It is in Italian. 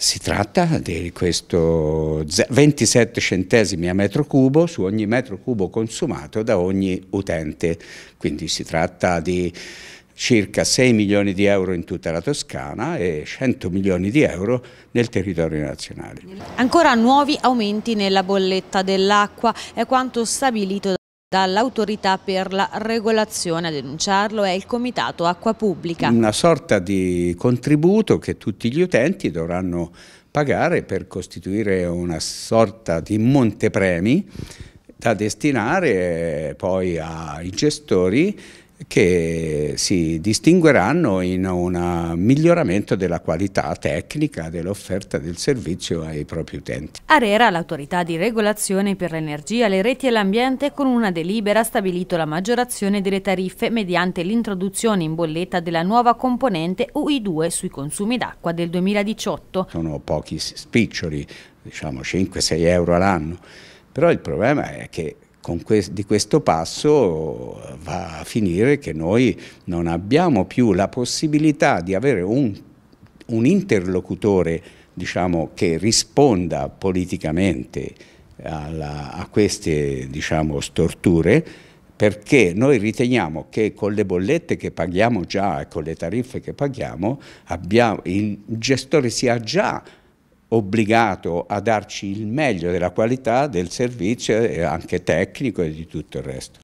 Si tratta di questo 27 centesimi a metro cubo su ogni metro cubo consumato da ogni utente, quindi si tratta di circa 6 milioni di euro in tutta la Toscana e 100 milioni di euro nel territorio nazionale. Ancora nuovi aumenti nella bolletta dell'acqua, è quanto stabilito dall'autorità per la regolazione. A denunciarlo è il Comitato Acqua Pubblica. Una sorta di contributo che tutti gli utenti dovranno pagare per costituire una sorta di montepremi da destinare poi ai gestori che si distingueranno in un miglioramento della qualità tecnica dell'offerta del servizio ai propri utenti. Arera, l'autorità di regolazione per l'energia, le reti e l'ambiente, con una delibera ha stabilito la maggiorazione delle tariffe mediante l'introduzione in bolletta della nuova componente UI2 sui consumi d'acqua del 2018. Sono pochi spiccioli, diciamo 5-6 euro all'anno, però il problema è che Que- di questo passo va a finire che noi non abbiamo più la possibilità di avere un, un interlocutore diciamo, che risponda politicamente alla, a queste diciamo, storture perché noi riteniamo che con le bollette che paghiamo già e con le tariffe che paghiamo abbiamo, il gestore sia già obbligato a darci il meglio della qualità del servizio anche tecnico e di tutto il resto.